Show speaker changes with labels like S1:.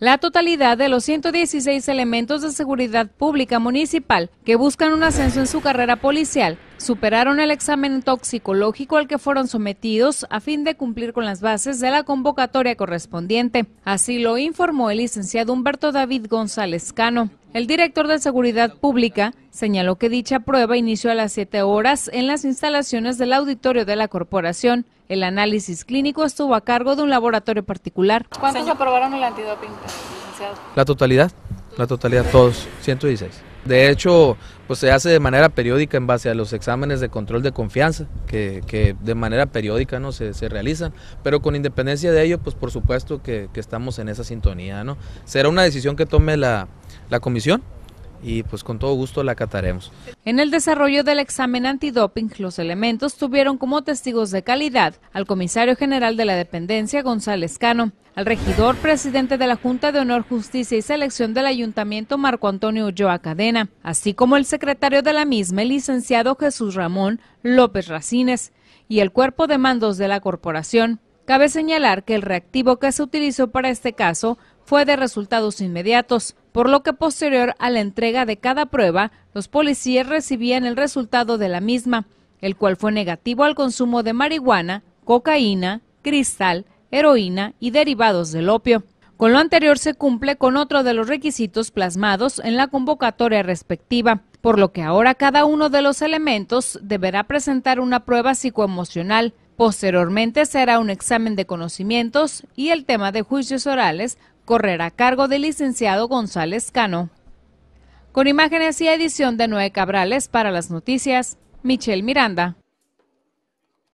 S1: La totalidad de los 116 elementos de seguridad pública municipal que buscan un ascenso en su carrera policial superaron el examen toxicológico al que fueron sometidos a fin de cumplir con las bases de la convocatoria correspondiente. Así lo informó el licenciado Humberto David González Cano. El director de Seguridad Pública señaló que dicha prueba inició a las 7 horas en las instalaciones del auditorio de la corporación. El análisis clínico estuvo a cargo de un laboratorio particular. ¿Cuántos se aprobaron el antidoping,
S2: La totalidad, la totalidad, todos, 116. De hecho, pues se hace de manera periódica en base a los exámenes de control de confianza, que, de manera periódica ¿no? Se, realizan, pero con independencia de ello, pues por supuesto que, que estamos en esa sintonía. ¿no? Será una decisión que tome la, la comisión y pues con todo gusto la acataremos.
S1: En el desarrollo del examen antidoping, los elementos tuvieron como testigos de calidad al comisario general de la dependencia, González Cano, al regidor presidente de la Junta de Honor, Justicia y Selección del Ayuntamiento, Marco Antonio Ulloa Cadena, así como el secretario de la misma, el licenciado Jesús Ramón López Racines, y el cuerpo de mandos de la corporación. Cabe señalar que el reactivo que se utilizó para este caso fue de resultados inmediatos, por lo que posterior a la entrega de cada prueba, los policías recibían el resultado de la misma, el cual fue negativo al consumo de marihuana, cocaína, cristal, heroína y derivados del opio. Con lo anterior se cumple con otro de los requisitos plasmados en la convocatoria respectiva, por lo que ahora cada uno de los elementos deberá presentar una prueba psicoemocional. Posteriormente será un examen de conocimientos y el tema de juicios orales correrá a cargo del licenciado González Cano. Con imágenes y edición de Noé Cabrales para las noticias, Michelle Miranda.